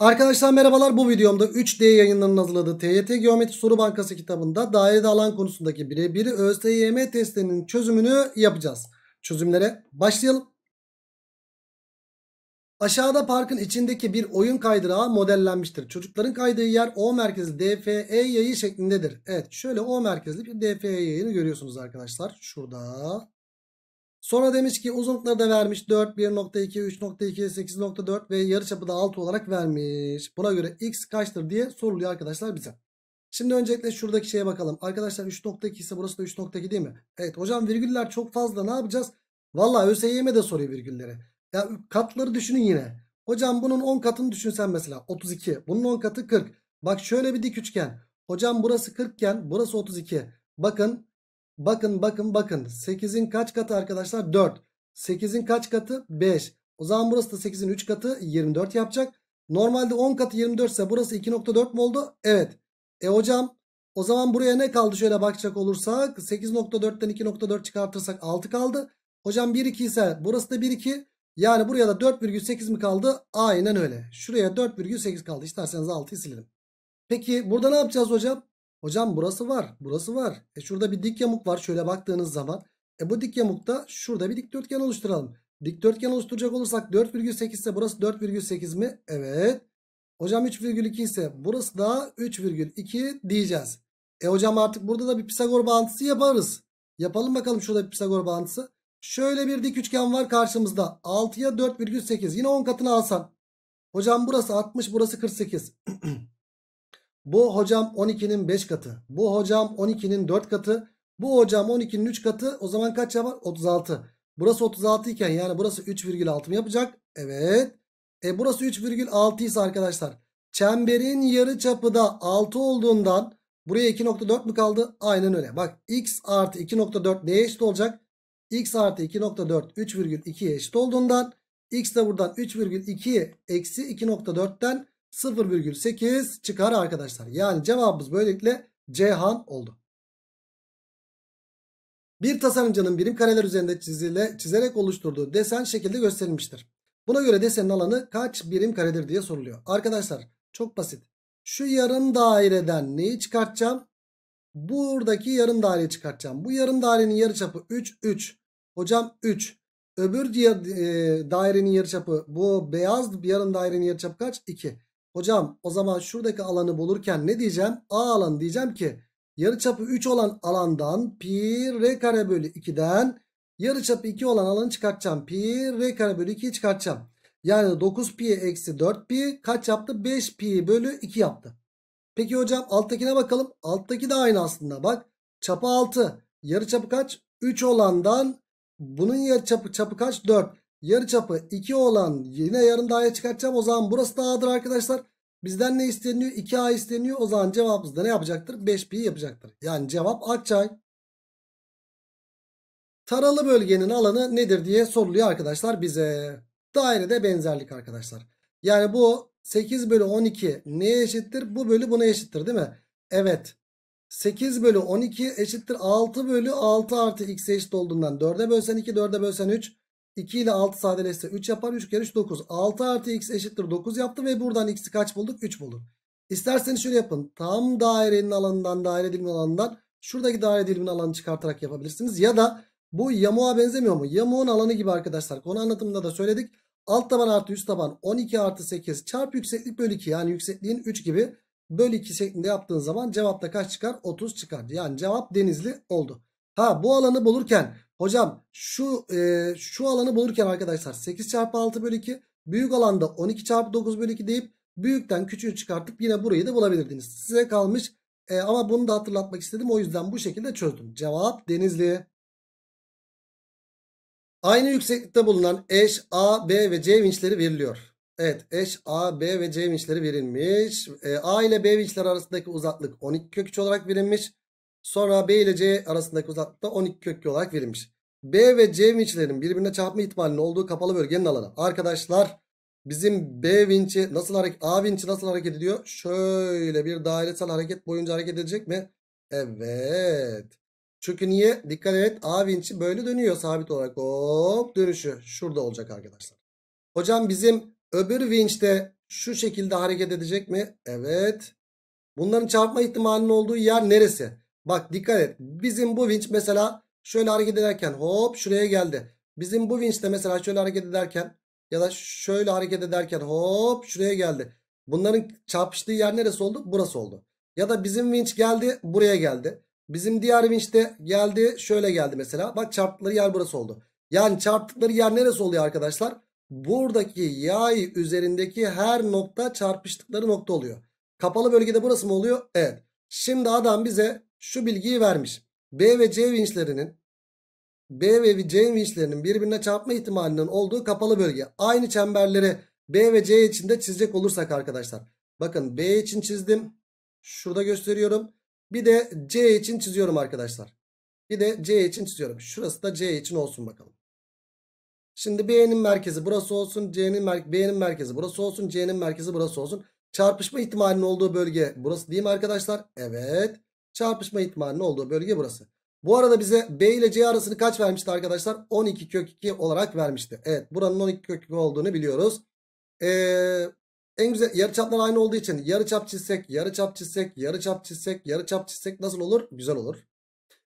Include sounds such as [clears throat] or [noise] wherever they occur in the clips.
Arkadaşlar merhabalar bu videomda 3D yayınlarının hazırladığı TYT Geometri Soru Bankası kitabında dairede alan konusundaki birebir ÖSYM testlerinin çözümünü yapacağız. Çözümlere başlayalım. Aşağıda parkın içindeki bir oyun kaydırağı modellenmiştir. Çocukların kaydığı yer O merkezli DFE yayı şeklindedir. Evet şöyle O merkezli bir DFE yayını görüyorsunuz arkadaşlar. Şurada Sonra demiş ki uzunlukları da vermiş. 4, 1.2, 3.2, 8.4 ve yarıçapı da 6 olarak vermiş. Buna göre x kaçtır diye soruluyor arkadaşlar bize. Şimdi öncelikle şuradaki şeye bakalım. Arkadaşlar 3.2 ise burası da 3.2 değil mi? Evet hocam virgüller çok fazla ne yapacağız? Valla ÖSYM'e de soruyor virgülleri. Ya katları düşünün yine. Hocam bunun 10 katını düşünsen mesela 32. Bunun 10 katı 40. Bak şöyle bir dik üçgen. Hocam burası 40 iken burası 32. Bakın Bakın bakın bakın. 8'in kaç katı arkadaşlar? 4. 8'in kaç katı? 5. O zaman burası da 8'in 3 katı 24 yapacak. Normalde 10 katı 24 ise burası 2.4 mu oldu? Evet. E hocam o zaman buraya ne kaldı şöyle bakacak olursak 8.4'ten 2.4 çıkartırsak 6 kaldı. Hocam 1 2 ise burası da 1 2. Yani buraya da 4,8 mi kaldı? Aynen öyle. Şuraya 4,8 kaldı. İsterseniz 6'yı silelim. Peki burada ne yapacağız hocam? Hocam burası var. Burası var. E şurada bir dik yamuk var. Şöyle baktığınız zaman. E bu dik yamukta şurada bir dikdörtgen oluşturalım. Dikdörtgen oluşturacak olursak 4,8 ise burası 4,8 mi? Evet. Hocam 3,2 ise burası da 3,2 diyeceğiz. E hocam artık burada da bir Pisagor bağıntısı yaparız. Yapalım bakalım şurada bir Pisagor bağıntısı. Şöyle bir dik üçgen var karşımızda. 6'ya 4,8. Yine 10 katını alsan. Hocam burası 60 burası 48. [clears throat] Bu hocam 12'nin 5 katı. Bu hocam 12'nin 4 katı. Bu hocam 12'nin 3 katı. O zaman kaç yapar? 36. Burası 36 iken yani burası 3,6 mı yapacak? Evet. E burası 3,6 ise arkadaşlar çemberin yarı çapı da 6 olduğundan buraya 2.4 mu kaldı? Aynen öyle. Bak x artı 2.4 neye eşit olacak? x artı 2.4 3,2'ye eşit olduğundan x de buradan 3,2 eksi 2.4'ten 0,8 çıkar arkadaşlar. Yani cevabımız böylelikle Cihan oldu. Bir tasarımcının birim kareler üzerinde çizile, çizerek oluşturduğu desen şekilde gösterilmiştir. Buna göre desenin alanı kaç birim karedir diye soruluyor. Arkadaşlar çok basit. Şu yarım daireden neyi çıkartacağım? Buradaki yarım daireyi çıkartacağım. Bu yarım dairenin yarıçapı 3 3. Hocam 3. Öbür diğer e, dairenin yarıçapı bu beyaz bir yarım dairenin yarıçapı kaç? 2. Hocam o zaman şuradaki alanı bulurken ne diyeceğim? A alanı diyeceğim ki yarıçapı 3 olan alandan pi r kare bölü 2'den yarıçapı 2 olan alanı çıkartacağım. Pi r kare bölü 2'yi çıkartacağım. Yani 9 pi eksi 4 pi kaç yaptı? 5 pi bölü 2 yaptı. Peki hocam alttakine bakalım. Alttaki de aynı aslında bak. Çapı 6. Yarıçapı kaç? 3 olandan bunun yarıçapı çapı kaç? 4. Yarıçapı 2 olan yine yarım daire çıkartacağım. O zaman burası da A'dır arkadaşlar. Bizden ne isteniyor? 2A isteniyor. O zaman cevabımız da ne yapacaktır? 5B yapacaktır. Yani cevap Akçay. Taralı bölgenin alanı nedir diye soruluyor arkadaşlar bize. Dairede benzerlik arkadaşlar. Yani bu 8 bölü 12 neye eşittir? Bu bölü buna eşittir değil mi? Evet. 8 bölü 12 eşittir 6 bölü 6 artı x eşit olduğundan 4'e bölsen 2 4'e bölsen 3 2 ile 6 sadeleşse 3 yapar. 3 kere 3 9. 6 artı x eşittir 9 yaptı ve buradan x'i kaç bulduk? 3 bulduk. İsterseniz şöyle yapın. Tam dairenin alanından daire dilimin alanından şuradaki daire dilimin alanını çıkartarak yapabilirsiniz. Ya da bu yamuğa benzemiyor mu? Yamuğun alanı gibi arkadaşlar. Konu anlatımında da söyledik. Alt taban artı üst taban 12 artı 8 çarp yükseklik bölü 2. Yani yüksekliğin 3 gibi bölü 2 şeklinde yaptığın zaman cevapta kaç çıkar? 30 çıkar. Yani cevap denizli oldu. Ha bu alanı bulurken hocam şu e, şu alanı bulurken arkadaşlar 8 çarpı 6 bölü 2 büyük alanda 12 çarpı 9 bölü 2 deyip büyükten küçüğü çıkartıp yine burayı da bulabilirdiniz. Size kalmış e, ama bunu da hatırlatmak istedim o yüzden bu şekilde çözdüm. Cevap denizli. Aynı yükseklikte bulunan eş A, B ve C vinçleri veriliyor. Evet eş A, B ve C vinçleri verilmiş. E, A ile B vinçler arasındaki uzaklık 12 kök 3 olarak verilmiş. Sonra B ile C arasındaki uzaklıkta 12 köklü olarak verilmiş. B ve C vinçlerin birbirine çarpma ihtimalinin olduğu kapalı bölgenin alanı. Arkadaşlar bizim B vinçi nasıl hareket A vinçi nasıl hareket ediyor? Şöyle bir dairesel hareket boyunca hareket edecek mi? Evet. Çünkü niye? Dikkat et A vinçi böyle dönüyor sabit olarak. Hop dönüşü şurada olacak arkadaşlar. Hocam bizim öbür vinç de şu şekilde hareket edecek mi? Evet. Bunların çarpma ihtimalinin olduğu yer neresi? Bak dikkat et. Bizim bu vinç mesela şöyle hareket ederken hop şuraya geldi. Bizim bu vinç de mesela şöyle hareket ederken ya da şöyle hareket ederken hop şuraya geldi. Bunların çarpıştığı yer neresi oldu? Burası oldu. Ya da bizim vinç geldi buraya geldi. Bizim diğer vinç de geldi şöyle geldi mesela. Bak çarptıkları yer burası oldu. Yani çarptıkları yer neresi oluyor arkadaşlar? Buradaki yay üzerindeki her nokta çarpıştıkları nokta oluyor. Kapalı bölgede burası mı oluyor? Evet. Şimdi adam bize şu bilgiyi vermiş. B ve C vinçlerinin B ve C vinçlerinin birbirine çarpma ihtimalinin olduğu kapalı bölge. Aynı çemberleri B ve C için de çizecek olursak arkadaşlar. Bakın B için çizdim. Şurada gösteriyorum. Bir de C için çiziyorum arkadaşlar. Bir de C için çiziyorum. Şurası da C için olsun bakalım. Şimdi B'nin merkezi burası olsun. C'nin mer B'nin merkezi burası olsun. C'nin merkezi burası olsun. Çarpışma ihtimalinin olduğu bölge burası değil mi arkadaşlar? Evet. Çarpışma ihtimalinin olduğu bölge burası. Bu arada bize B ile C arasını kaç vermişti arkadaşlar? 12 kök 2 olarak vermişti. Evet buranın 12 kök 2 olduğunu biliyoruz. Ee, en güzel yarıçaplar aynı olduğu için yarıçap çizsek, yarıçap çizsek, yarıçap çizsek, yarıçap çizsek nasıl olur? Güzel olur.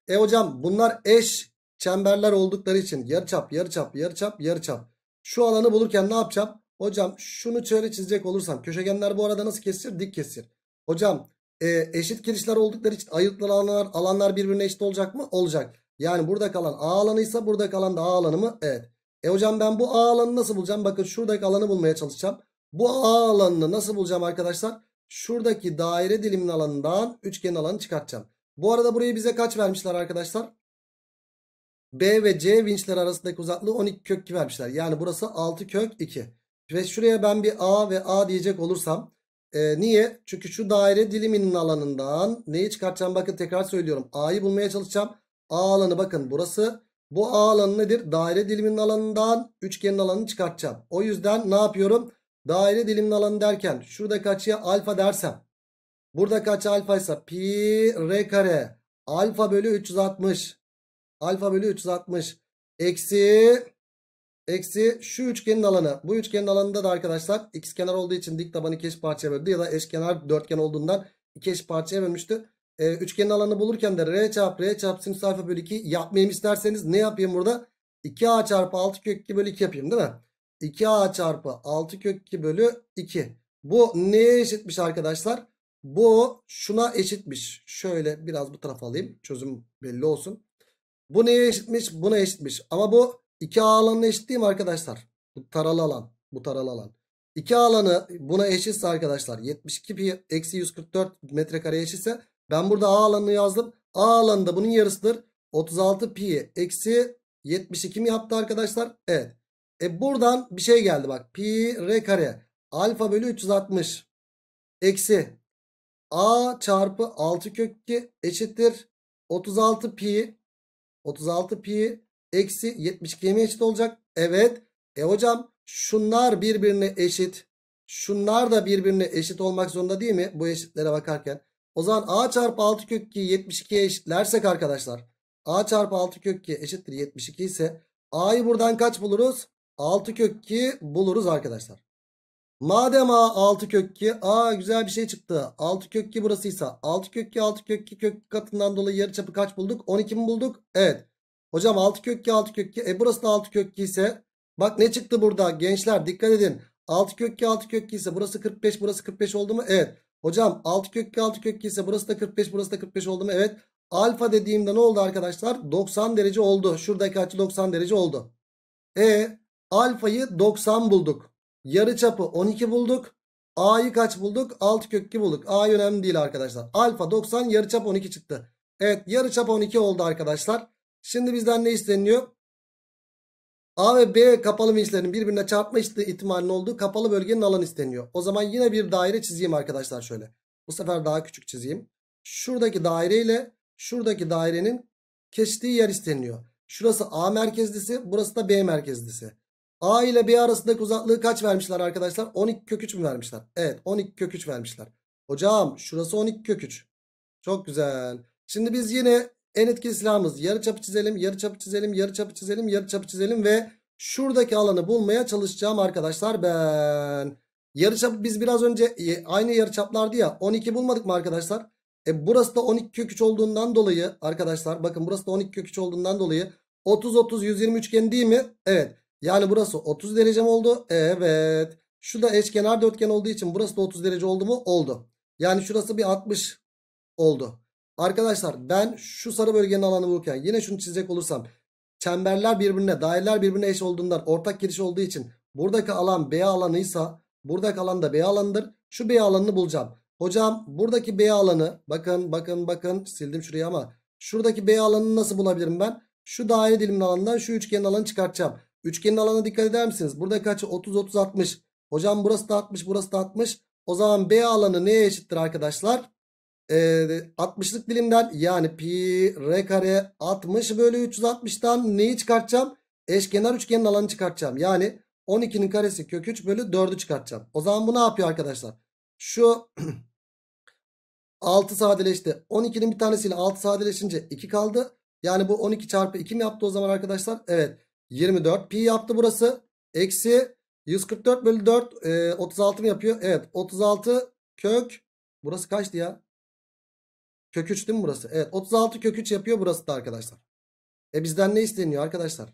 E hocam bunlar eş çemberler oldukları için yarıçap, yarıçap, yarıçap, yarıçap. Şu alanı bulurken ne yapacağım? Hocam şunu şöyle çizecek olursam köşegenler bu arada nasıl kesir? Dik kesir. Hocam e, eşit girişler oldukları için ayırtılan alanlar, alanlar birbirine eşit olacak mı? Olacak. Yani burada kalan A alanıysa burada kalan da A alanı mı? Evet. E hocam ben bu A alanı nasıl bulacağım? Bakın şuradaki alanı bulmaya çalışacağım. Bu A alanını nasıl bulacağım arkadaşlar? Şuradaki daire dilimin alanından üçgen alanı çıkartacağım. Bu arada burayı bize kaç vermişler arkadaşlar? B ve C vinçler arasındaki uzaklığı 12 kök 2 vermişler. Yani burası 6 kök 2. Ve şuraya ben bir A ve A diyecek olursam e, niye? Çünkü şu daire diliminin alanından neyi çıkartacağım? Bakın tekrar söylüyorum. A'yı bulmaya çalışacağım. A alanı bakın burası. Bu A alanı nedir? Daire diliminin alanından üçgenin alanını çıkartacağım. O yüzden ne yapıyorum? Daire dilimin alanı derken şurada kaçıya alfa dersem. burada kaç alfaysa pi r kare alfa bölü 360. Alfa bölü 360 eksi Eksi şu üçgenin alanı. Bu üçgenin alanında da arkadaşlar x kenar olduğu için dik tabanı iki eş parçaya böldü. Ya da eşkenar dörtgen olduğundan iki eş parçaya bölmüştü. E, üçgenin alanını bulurken de r çarpı r çarpı sinüs alfa bölü 2 yapmayayım isterseniz ne yapayım burada? 2a çarpı 6 kök 2 bölü 2 yapayım değil mi? 2a çarpı 6 kök 2 bölü 2. Bu neye eşitmiş arkadaşlar? Bu şuna eşitmiş. Şöyle biraz bu tarafa alayım. Çözüm belli olsun. Bu neye eşitmiş? Buna eşitmiş. Ama bu 2 alanı alanına eşit değil mi arkadaşlar? Bu taralı alan. Bu taralı alan. 2 alanı buna eşitse arkadaşlar 72 pi eksi 144 metrekare eşitse ben burada A alanını yazdım. A alanı da bunun yarısıdır. 36 pi eksi 72 mi yaptı arkadaşlar? Evet. E buradan bir şey geldi bak. Pi r kare alfa bölü 360 eksi A çarpı 6 kök 2 eşittir. 36 pi 36 pi eksi 72'ye mi eşit olacak? Evet. E hocam şunlar birbirine eşit. Şunlar da birbirine eşit olmak zorunda değil mi? Bu eşitlere bakarken. O zaman a çarpı 6 kök 2'yi 72'ye eşitlersek arkadaşlar. a çarpı 6 kök 2 eşittir 72 ise a'yı buradan kaç buluruz? 6 kök 2 buluruz arkadaşlar. Madem a 6 kök 2 a güzel bir şey çıktı. 6 kök 2 burasıysa 6 kök 2 6 kök 2 kök katından dolayı yarı çapı kaç bulduk? 12 mi bulduk? Evet. Hocam 6 kökü 6 kökü. E burası da 6 kökü ise bak ne çıktı burada gençler dikkat edin. 6 kökü 6 kökü ise burası 45 burası 45 oldu mu? Evet. Hocam 6 kökü 6 kökü ise burası da 45 burası da 45 oldu mu? Evet. Alfa dediğimde ne oldu arkadaşlar? 90 derece oldu. Şuradaki açı 90 derece oldu. E alfayı 90 bulduk. Yarı çapı 12 bulduk. A'yı kaç bulduk? 6 kökü bulduk. A önemli değil arkadaşlar. Alfa 90 yarı çap 12 çıktı. Evet yarı çap 12 oldu arkadaşlar. Şimdi bizden ne isteniyor? A ve B kapalı vinçlerin birbirine çarpma ihtimalinin olduğu kapalı bölgenin alanı isteniyor. O zaman yine bir daire çizeyim arkadaşlar şöyle. Bu sefer daha küçük çizeyim. Şuradaki daire ile şuradaki dairenin kestiği yer isteniyor. Şurası A merkezlisi, burası da B merkezlisi. A ile B arasındaki uzaklığı kaç vermişler arkadaşlar? 12 köküç mü vermişler? Evet, 12 köküç vermişler. Hocam şurası 12 köküç. Çok güzel. Şimdi biz yine en etkili silahımız yarıçapı çizelim, yarıçapı çizelim, yarıçapı çizelim, yarıçapı çizelim ve şuradaki alanı bulmaya çalışacağım arkadaşlar ben. Yarıçapı biz biraz önce e, aynı yarıçaplardı ya 12 bulmadık mı arkadaşlar? E burası da 12 kök 3 olduğundan dolayı arkadaşlar bakın burası da 12 kök 3 olduğundan dolayı 30 30 120 üçgen değil mi? Evet. Yani burası 30 derece mi oldu? Evet. Şu da eşkenar dörtgen olduğu için burası da 30 derece oldu mu? Oldu. Yani şurası bir 60 oldu. Arkadaşlar ben şu sarı bölgenin alanı bulurken yine şunu çizecek olursam çemberler birbirine daireler birbirine eş olduğundan ortak giriş olduğu için buradaki alan B alanıysa buradaki alan da B alanıdır. Şu B alanını bulacağım. Hocam buradaki B alanı bakın bakın bakın sildim şurayı ama şuradaki B alanını nasıl bulabilirim ben? Şu daire dilimin alanından şu üçgenin alanı çıkartacağım. Üçgenin alanına dikkat eder misiniz? Burada kaç? 30 30 60. Hocam burası da 60 burası da 60. O zaman B alanı neye eşittir arkadaşlar? e, ee, 60'lık dilimden yani pi r kare 60 bölü 360'tan neyi çıkartacağım? Eşkenar üçgenin alanı çıkartacağım. Yani 12'nin karesi kök 3 bölü 4'ü çıkartacağım. O zaman bu ne yapıyor arkadaşlar? Şu 6 [clears throat] sadeleşti. 12'nin bir tanesiyle 6 sadeleşince 2 kaldı. Yani bu 12 çarpı 2 mi yaptı o zaman arkadaşlar? Evet 24 pi yaptı burası. Eksi 144 bölü 4 e, 36 mı yapıyor? Evet 36 kök burası kaçtı ya? Kök 3 değil mi burası? Evet 36 kök 3 yapıyor burası da arkadaşlar. E bizden ne isteniyor arkadaşlar?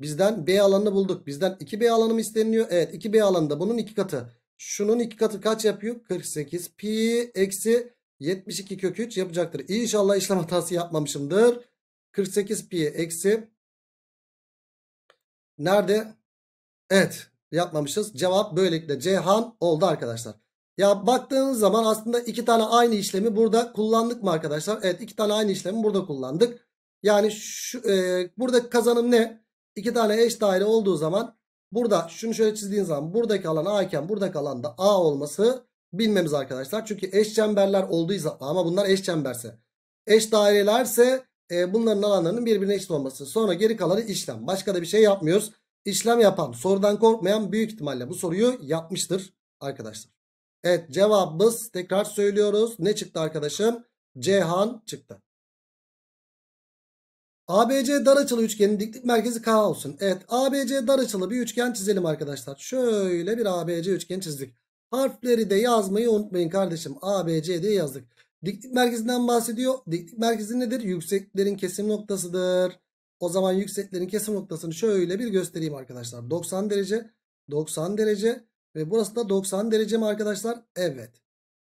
Bizden B alanını bulduk. Bizden 2B alanı mı isteniyor? Evet 2B alanında bunun 2 katı. Şunun 2 katı kaç yapıyor? 48 pi eksi 72 kök 3 yapacaktır. İnşallah işlem hatası yapmamışımdır. 48 pi eksi nerede? Evet yapmamışız. Cevap böylelikle Ceyhan oldu arkadaşlar. Ya baktığınız zaman aslında iki tane aynı işlemi burada kullandık mı arkadaşlar? Evet iki tane aynı işlemi burada kullandık. Yani şu, e, buradaki kazanım ne? İki tane eş daire olduğu zaman burada şunu şöyle çizdiğin zaman buradaki alan A iken buradaki alan da A olması bilmemiz arkadaşlar. Çünkü eş çemberler olduğu zaman ama bunlar eş çemberse. Eş dairelerse e, bunların alanlarının birbirine eşit olması. Sonra geri kalanı işlem. Başka da bir şey yapmıyoruz. İşlem yapan sorudan korkmayan büyük ihtimalle bu soruyu yapmıştır arkadaşlar. Evet cevabımız tekrar söylüyoruz. Ne çıktı arkadaşım? Cihan çıktı. ABC dar açılı üçgenin diklik merkezi K olsun. Evet ABC dar açılı bir üçgen çizelim arkadaşlar. Şöyle bir ABC üçgen çizdik. Harfleri de yazmayı unutmayın kardeşim. ABC diye yazdık. Diklik merkezinden bahsediyor. Diklik merkezi nedir? Yükseklerin kesim noktasıdır. O zaman yükseklerin kesim noktasını şöyle bir göstereyim arkadaşlar. 90 derece, 90 derece, ve burası da 90 derece mi arkadaşlar? Evet.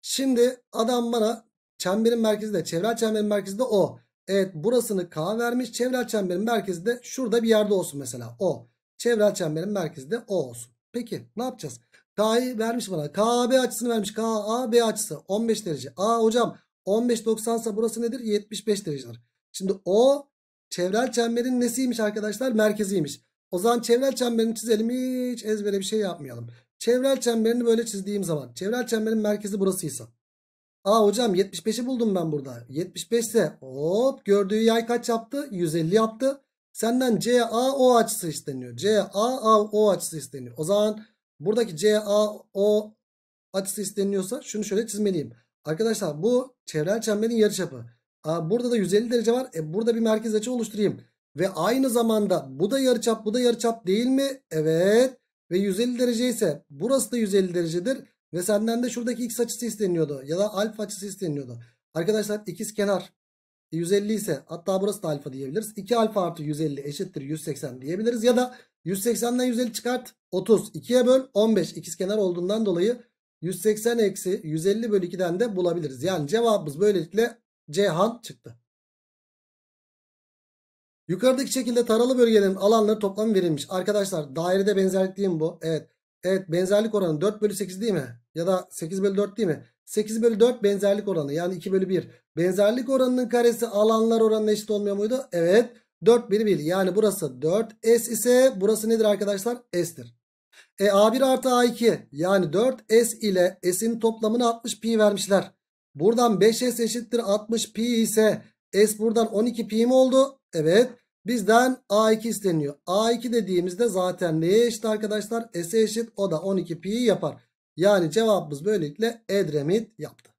Şimdi adam bana çemberin merkezi de çevrel çemberin merkezi de o. Evet burasını K vermiş. Çevrel çemberin merkezi de şurada bir yerde olsun mesela. O. Çevrel çemberin merkezi de O olsun. Peki ne yapacağız? K'yı vermiş bana. KAB açısını vermiş. KAB açısı 15 derece. A hocam 15 90 sa burası nedir? 75 derecedir. Şimdi O çevrel çemberin nesiymiş arkadaşlar? Merkeziymiş. O zaman çevrel çemberini çizelim. Hiç ezbere bir şey yapmayalım. Çevrel çemberini böyle çizdiğim zaman çevrel çemberin merkezi burasıysa. Aa hocam 75'i buldum ben burada. 75 ise hop gördüğü yay kaç yaptı? 150 yaptı. Senden CAO açısı isteniyor. CAO açısı isteniyor. O zaman buradaki CAO açısı isteniyorsa şunu şöyle çizmeliyim. Arkadaşlar bu çevrel çemberin yarıçapı. Aa, burada da 150 derece var. E, burada bir merkez açı oluşturayım. Ve aynı zamanda bu da yarıçap bu da yarıçap değil mi? Evet ve 150 derece ise burası da 150 derecedir. Ve senden de şuradaki x açısı isteniyordu ya da alfa açısı isteniyordu. Arkadaşlar ikiz kenar 150 e, ise hatta burası da alfa diyebiliriz. 2 alfa artı 150 eşittir 180 diyebiliriz. Ya da 180'den 150 çıkart 30. 2'ye böl 15 ikiz kenar olduğundan dolayı 180 eksi 150 bölü 2'den de bulabiliriz. Yani cevabımız böylelikle Cihan çıktı. Yukarıdaki şekilde taralı bölgenin alanları toplamı verilmiş. Arkadaşlar dairede benzerlik değil mi bu? Evet. Evet benzerlik oranı 4 bölü 8 değil mi? Ya da 8 bölü 4 değil mi? 8 bölü 4 benzerlik oranı yani 2 bölü 1. Benzerlik oranının karesi alanlar oranına eşit olmuyor muydu? Evet. 4 bölü 1 yani burası 4 S ise burası nedir arkadaşlar? S'tir. E A1 artı A2 yani 4 S ile S'in toplamını 60 pi vermişler. Buradan 5S eşittir 60 pi ise S buradan 12 pi mi oldu? Evet. Bizden A2 isteniyor. A2 dediğimizde zaten neye eşit arkadaşlar? S'e eşit. O da 12 pi yapar. Yani cevabımız böylelikle Edremit yaptı.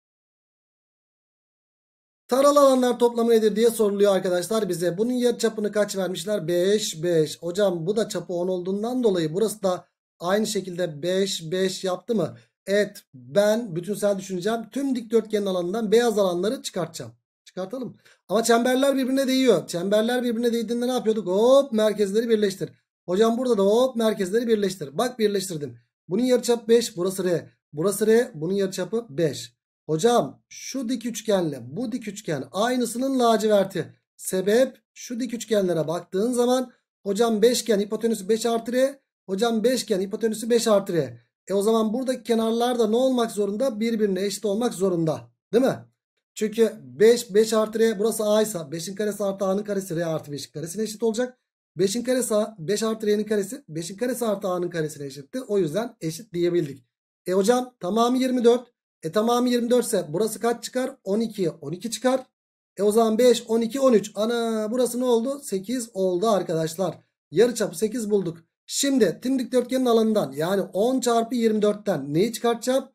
Taralı alanlar toplamı nedir diye soruluyor arkadaşlar bize. Bunun yer çapını kaç vermişler? 5, 5. Hocam bu da çapı 10 olduğundan dolayı burası da aynı şekilde 5, 5 yaptı mı? Evet ben bütünsel düşüneceğim. Tüm dikdörtgenin alanından beyaz alanları çıkartacağım. Çıkartalım. Ama çemberler birbirine değiyor. Çemberler birbirine değdiğinde ne yapıyorduk? Hop merkezleri birleştir. Hocam burada da hop merkezleri birleştir. Bak birleştirdim. Bunun yarıçapı 5. Burası R. Burası R. Bunun yarıçapı 5. Hocam şu dik üçgenle bu dik üçgen aynısının laciverti. Sebep şu dik üçgenlere baktığın zaman hocam beşgen hipotenüsü 5 artı R. Hocam beşgen hipotenüsü 5 artı R. E o zaman buradaki kenarlar da ne olmak zorunda? Birbirine eşit olmak zorunda. Değil mi? Çünkü 5 5 artı r burası a ise 5'in karesi artı a'nın karesi r artı 5'in karesine eşit olacak. 5'in karesi a 5 artı r'nin karesi 5'in karesi artı a'nın karesine eşitti. O yüzden eşit diyebildik. E hocam tamamı 24. E tamamı 24 ise burası kaç çıkar? 12. 12 çıkar. E o zaman 5, 12, 13. Ana burası ne oldu? 8 oldu arkadaşlar. Yarı çapı 8 bulduk. Şimdi tim dikdörtgenin alanından yani 10 çarpı 24'ten neyi çıkartacağım?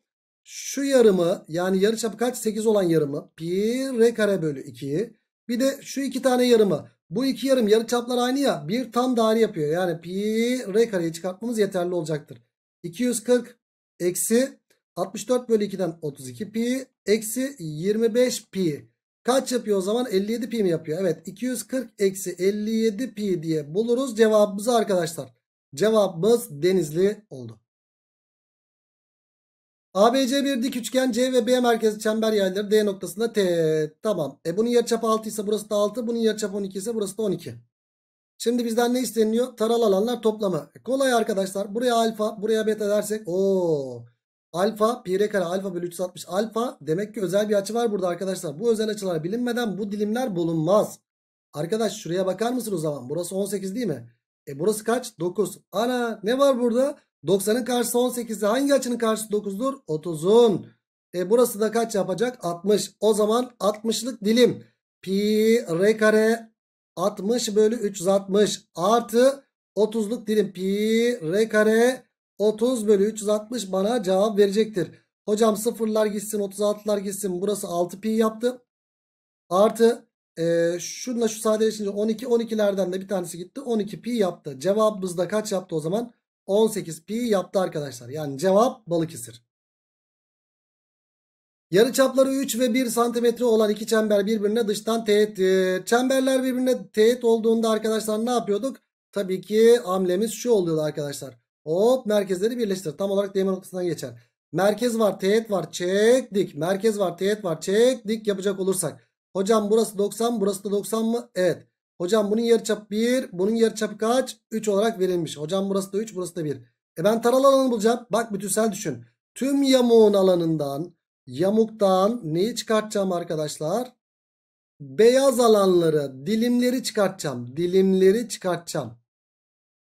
şu yarımı yani yarı çapı kaç? 8 olan yarımı pi r kare bölü 2'yi bir de şu iki tane yarımı bu iki yarım yarı çaplar aynı ya bir tam daire yapıyor. Yani pi r kareyi çıkartmamız yeterli olacaktır. 240 eksi 64 bölü 2'den 32 pi eksi 25 pi. Kaç yapıyor o zaman? 57 pi mi yapıyor? Evet 240 eksi 57 pi diye buluruz cevabımızı arkadaşlar. Cevabımız denizli oldu. ABC bir dik üçgen C ve B merkezi çember yayları D noktasında T. Tamam. E bunun yarıçapı 6 ise burası da 6. Bunun yarıçapı 12 ise burası da 12. Şimdi bizden ne isteniyor? Taralı alanlar toplamı. E kolay arkadaşlar. Buraya alfa, buraya beta dersek o alfa pi r kare alfa bölü 360 alfa demek ki özel bir açı var burada arkadaşlar. Bu özel açılar bilinmeden bu dilimler bulunmaz. Arkadaş şuraya bakar mısın o zaman? Burası 18 değil mi? E burası kaç? 9. Ana ne var burada? 90'ın karşısı 18'i hangi açının karşısı 9'dur? 30'un. E burası da kaç yapacak? 60. O zaman 60'lık dilim. Pi r kare 60 bölü 360 artı 30'luk dilim. Pi r kare 30 bölü 360 bana cevap verecektir. Hocam sıfırlar gitsin 36'lar gitsin. Burası 6 pi yaptı. Artı e, şununla şu sadeleşince 12 12'lerden de bir tanesi gitti. 12 pi yaptı. Cevabımızda kaç yaptı o zaman? 18 pi yaptı arkadaşlar. Yani cevap Balıkesir. Yarı çapları 3 ve 1 santimetre olan iki çember birbirine dıştan teğet. E, çemberler birbirine teğet olduğunda arkadaşlar ne yapıyorduk? Tabii ki hamlemiz şu oluyordu arkadaşlar. Hop merkezleri birleştir. Tam olarak değme noktasına geçer. Merkez var teğet var çek dik. Merkez var teğet var çek dik yapacak olursak. Hocam burası 90 burası da 90 mı? Evet. Hocam bunun yarıçapı 1. Bunun yarıçapı kaç? 3 olarak verilmiş. Hocam burası da 3 burası da 1. E ben taral alanı bulacağım. Bak bütünsel düşün. Tüm yamuğun alanından yamuktan neyi çıkartacağım arkadaşlar? Beyaz alanları dilimleri çıkartacağım. Dilimleri çıkartacağım.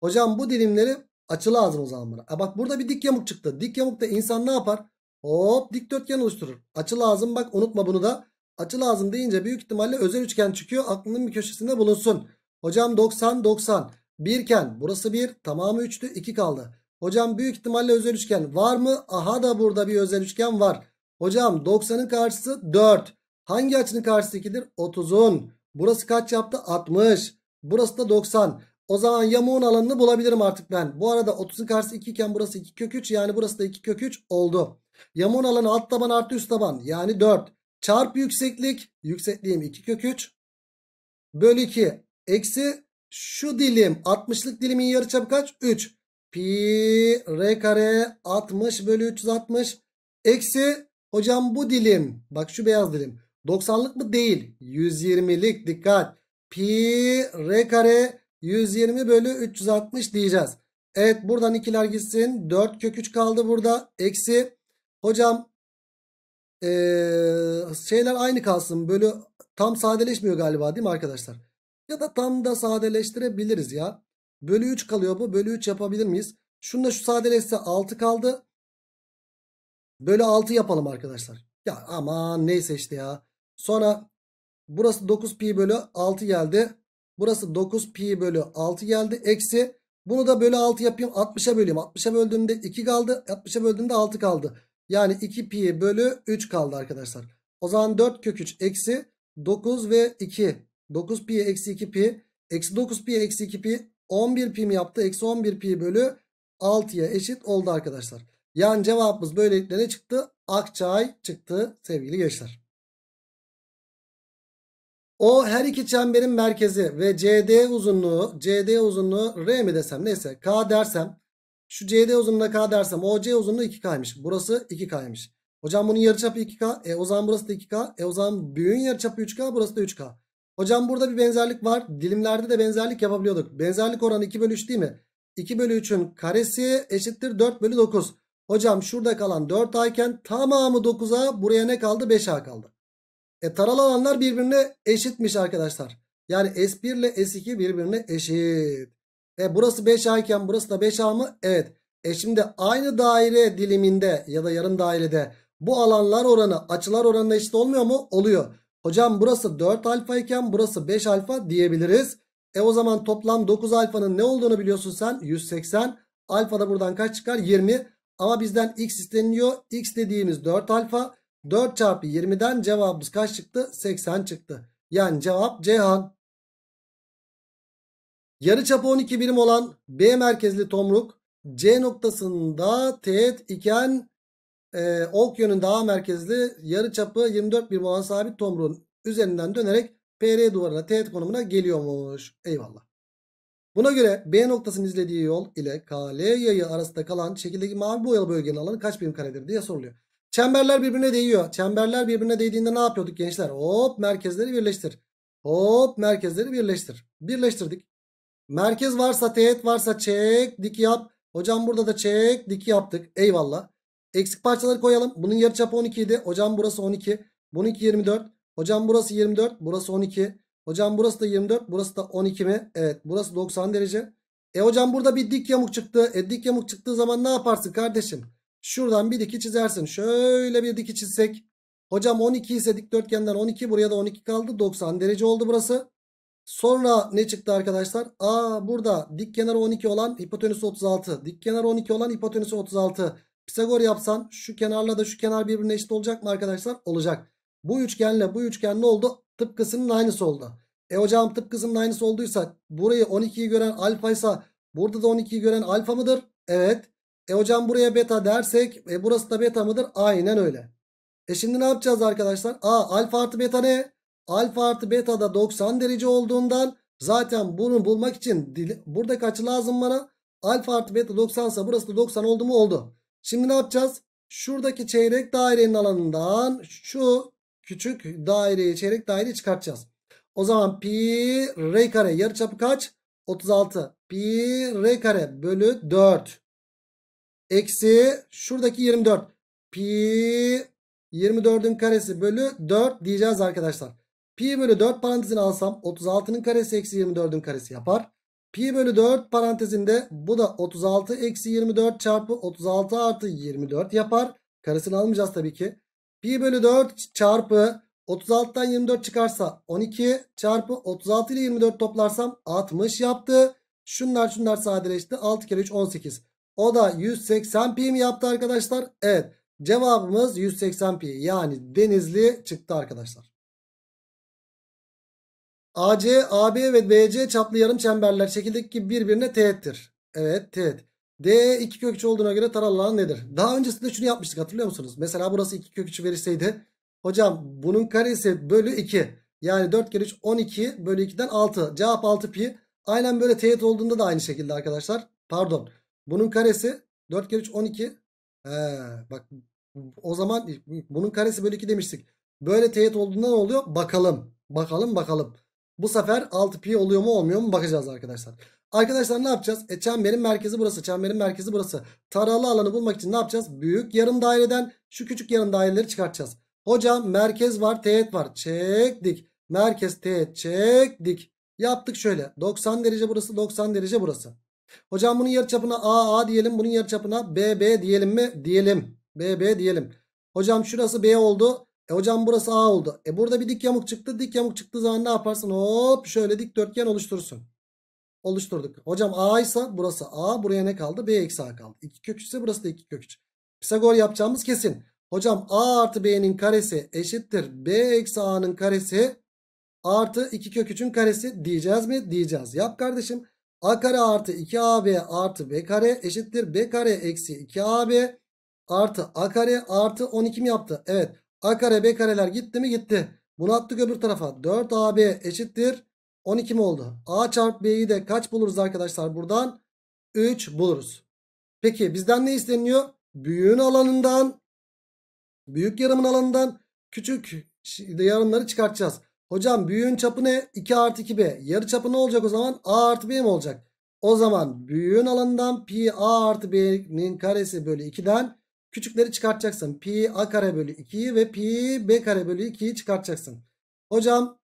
Hocam bu dilimleri açı lazım o zaman buna. E bak burada bir dik yamuk çıktı. Dik yamukta insan ne yapar? Hop dikdörtgen oluşturur. Açı lazım bak unutma bunu da. Açı lazım deyince büyük ihtimalle özel üçgen çıkıyor. Aklının bir köşesinde bulunsun. Hocam 90 90. Birken burası 1 tamamı 3'tü 2 kaldı. Hocam büyük ihtimalle özel üçgen var mı? Aha da burada bir özel üçgen var. Hocam 90'ın karşısı 4. Hangi açının karşısı 2'dir? 30'un. Burası kaç yaptı? 60. Burası da 90. O zaman yamuğun alanını bulabilirim artık ben. Bu arada 30'un karşısı 2 iken burası 2 kök 3 yani burası da 2 kök 3 oldu. Yamuğun alanı alt taban artı üst taban yani 4. Çarpı yükseklik. Yüksekliğim 2 kök 3. Bölü 2. Eksi şu dilim 60'lık dilimin yarıçapı kaç? 3. Pi r kare 60 bölü 360. Eksi hocam bu dilim. Bak şu beyaz dilim. 90'lık mı? Değil. 120'lik dikkat. Pi r kare 120 bölü 360 diyeceğiz. Evet buradan ikiler gitsin. 4 kök 3 kaldı burada. Eksi. Hocam ee, şeyler aynı kalsın. Böyle tam sadeleşmiyor galiba değil mi arkadaşlar? Ya da tam da sadeleştirebiliriz ya. Bölü 3 kalıyor bu. Bölü 3 yapabilir miyiz? Şununla şu sadeleşse 6 kaldı. Bölü 6 yapalım arkadaşlar. Ya aman neyse işte ya. Sonra burası 9 pi bölü 6 geldi. Burası 9 pi bölü 6 geldi. Eksi bunu da bölü 6 yapayım. 60'a böleyim. 60'a böldüğümde 2 kaldı. 60'a böldüğümde 6 kaldı. Yani 2 pi bölü 3 kaldı arkadaşlar. O zaman 4 kök 3 eksi 9 ve 2. 9 pi eksi 2 pi. Eksi 9 pi eksi 2 pi 11 pi mi yaptı? Eksi 11 pi bölü 6'ya eşit oldu arkadaşlar. Yani cevabımız böylelikle ne çıktı? Akçay çıktı sevgili gençler. O her iki çemberin merkezi ve CD uzunluğu, CD uzunluğu R mi desem neyse K dersem şu CD uzunluğuna K dersem OC uzunluğu 2K'ymış. Burası 2K'ymış. Hocam bunun yarıçapı 2K. E o zaman burası da 2K. E o zaman büyüğün yarıçapı 3K. Burası da 3K. Hocam burada bir benzerlik var. Dilimlerde de benzerlik yapabiliyorduk. Benzerlik oranı 2 bölü 3 değil mi? 2 bölü 3'ün karesi eşittir 4 bölü 9. Hocam şurada kalan 4A tamamı 9A buraya ne kaldı? 5A kaldı. E taralı alanlar birbirine eşitmiş arkadaşlar. Yani S1 ile S2 birbirine eşit. E burası 5A iken burası da 5A mı? Evet. E şimdi aynı daire diliminde ya da yarım dairede bu alanlar oranı açılar oranına eşit olmuyor mu? Oluyor. Hocam burası 4 alfa iken burası 5 alfa diyebiliriz. E o zaman toplam 9 alfanın ne olduğunu biliyorsun sen? 180. Alfa da buradan kaç çıkar? 20. Ama bizden x isteniliyor. X dediğimiz 4 alfa. 4 çarpı 20'den cevabımız kaç çıktı? 80 çıktı. Yani cevap Ceyhan. Yarıçapı 12 birim olan B merkezli tomruk C noktasında teğet iken e, ok yönünde A merkezli yarıçapı 24 birim olan sabit tomruğun üzerinden dönerek PR duvarına teğet konumuna geliyormuş. Eyvallah. Buna göre B noktasının izlediği yol ile KL yayı arasında kalan şekildeki mavi boyalı bölgenin alanı kaç birim karedir diye soruluyor. Çemberler birbirine değiyor. Çemberler birbirine değdiğinde ne yapıyorduk gençler? Hop merkezleri birleştir. Hop merkezleri birleştir. Birleştirdik. Merkez varsa teğet varsa çek dik yap. Hocam burada da çek dik yaptık. Eyvallah. Eksik parçaları koyalım. Bunun yarıçapı 12 idi. Hocam burası 12. Bununki 24. Hocam burası 24. Burası 12. Hocam burası da 24. Burası da 12 mi? Evet. Burası 90 derece. E hocam burada bir dik yamuk çıktı. E dik yamuk çıktığı zaman ne yaparsın kardeşim? Şuradan bir diki çizersin. Şöyle bir diki çizsek. Hocam 12 ise dikdörtgenden 12. Buraya da 12 kaldı. 90 derece oldu burası. Sonra ne çıktı arkadaşlar? Aa burada dik kenarı 12 olan hipotenüsü 36. Dik kenarı 12 olan hipotenüsü 36. Pisagor yapsan şu kenarla da şu kenar birbirine eşit olacak mı arkadaşlar? Olacak. Bu üçgenle bu üçgen ne oldu? Tıpkısının aynısı oldu. E hocam tıpkısının aynısı olduysa burayı 12'yi gören alfa ise burada da 12'yi gören alfa mıdır? Evet. E hocam buraya beta dersek e, burası da beta mıdır? Aynen öyle. E şimdi ne yapacağız arkadaşlar? A alfa artı beta ne? Alfa artı beta da 90 derece olduğundan zaten bunu bulmak için burada kaç lazım bana? Alfa artı beta 90 ise burası da 90 oldu mu? Oldu. Şimdi ne yapacağız? Şuradaki çeyrek dairenin alanından şu küçük daireyi çeyrek daireyi çıkartacağız. O zaman pi r kare yarıçapı kaç? 36 pi r kare bölü 4 eksi şuradaki 24 pi 24'ün karesi bölü 4 diyeceğiz arkadaşlar. Pi bölü 4 parantezini alsam 36'nın karesi eksi 24'ün karesi yapar. Pi bölü 4 parantezinde bu da 36 eksi 24 çarpı 36 artı 24 yapar. Karesini almayacağız tabii ki. Pi bölü 4 çarpı 36'dan 24 çıkarsa 12 çarpı 36 ile 24 toplarsam 60 yaptı. Şunlar şunlar sadeleşti. 6 kere 3 18. O da 180 pi mi yaptı arkadaşlar? Evet. Cevabımız 180 pi yani denizli çıktı arkadaşlar. AC, AB ve BC çaplı yarım çemberler şekildeki gibi birbirine teğettir. Evet teğet. D iki kök 3 olduğuna göre taran alan nedir? Daha öncesinde şunu yapmıştık hatırlıyor musunuz? Mesela burası iki kök 3 verilseydi. Hocam bunun karesi bölü 2. Yani 4 kere 3 12 bölü 2'den 6. Cevap 6 pi. Aynen böyle teğet olduğunda da aynı şekilde arkadaşlar. Pardon. Bunun karesi 4 kere 3 12. He, bak o zaman bunun karesi bölü 2 demiştik. Böyle teğet olduğunda ne oluyor? Bakalım. Bakalım bakalım. Bu sefer 6pi oluyor mu olmuyor mu bakacağız arkadaşlar. Arkadaşlar ne yapacağız? E, çemberin merkezi burası. Çemberin merkezi burası. Taralı alanı bulmak için ne yapacağız? Büyük yarım daireden şu küçük yarım daireleri çıkartacağız. Hocam merkez var teğet var. Çektik. Merkez teğet çektik. Yaptık şöyle. 90 derece burası 90 derece burası. Hocam bunun yarıçapına AA diyelim. Bunun yarıçapına BB diyelim mi? Diyelim. BB diyelim. Hocam şurası B oldu. E hocam burası A oldu. E burada bir dik yamuk çıktı. Dik yamuk çıktığı zaman ne yaparsın? Hop şöyle dikdörtgen oluşturursun. Oluşturduk. Hocam A ise burası A. Buraya ne kaldı? B eksi A kaldı. 2 kök 3 ise burası da 2 kök 3. Pisagor yapacağımız kesin. Hocam A artı B'nin karesi eşittir. B eksi A'nın karesi artı 2 kök 3'ün karesi diyeceğiz mi? Diyeceğiz. Yap kardeşim. A kare artı 2AB artı B kare eşittir. B kare eksi 2AB artı A kare artı 12 mi yaptı? Evet. A kare B kareler gitti mi gitti. Bunu attık öbür tarafa. 4AB eşittir. 12 mi oldu? A çarpı B'yi de kaç buluruz arkadaşlar buradan? 3 buluruz. Peki bizden ne isteniyor? Büyüğün alanından, büyük yarımın alanından küçük yarımları çıkartacağız. Hocam büyüğün çapı ne? 2 artı 2B. Yarı çapı ne olacak o zaman? A artı B mi olacak? O zaman büyüğün alanından pi A artı B'nin karesi bölü 2'den Küçükleri çıkartacaksın. Pi a kare bölü 2'yi ve pi b kare bölü 2'yi çıkartacaksın. Hocam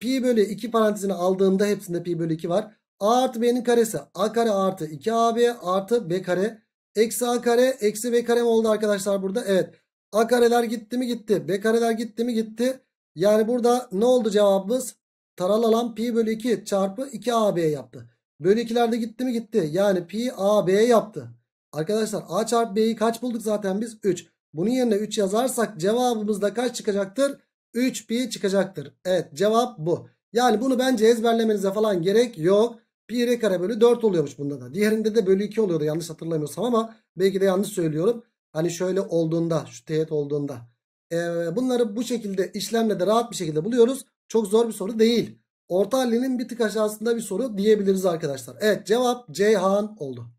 pi bölü 2 parantezini aldığımda hepsinde pi bölü 2 var. a artı b'nin karesi a kare artı 2ab artı b kare. Eksi a kare eksi b kare mi oldu arkadaşlar burada? Evet. A kareler gitti mi gitti. B kareler gitti mi gitti. Yani burada ne oldu cevabımız? alan pi bölü 2 çarpı 2ab yaptı. Bölü 2'ler de gitti mi gitti. Yani pi ab yaptı. Arkadaşlar A çarpı B'yi kaç bulduk zaten biz? 3. Bunun yerine 3 yazarsak cevabımız da kaç çıkacaktır? 3 pi çıkacaktır. Evet cevap bu. Yani bunu bence ezberlemenize falan gerek yok. Pi r kare bölü 4 oluyormuş bunda da. Diğerinde de bölü 2 oluyordu yanlış hatırlamıyorsam ama belki de yanlış söylüyorum. Hani şöyle olduğunda şu teğet olduğunda. Ee, bunları bu şekilde işlemle de rahat bir şekilde buluyoruz. Çok zor bir soru değil. Orta halinin bir tık aşağısında bir soru diyebiliriz arkadaşlar. Evet cevap Ceyhan oldu.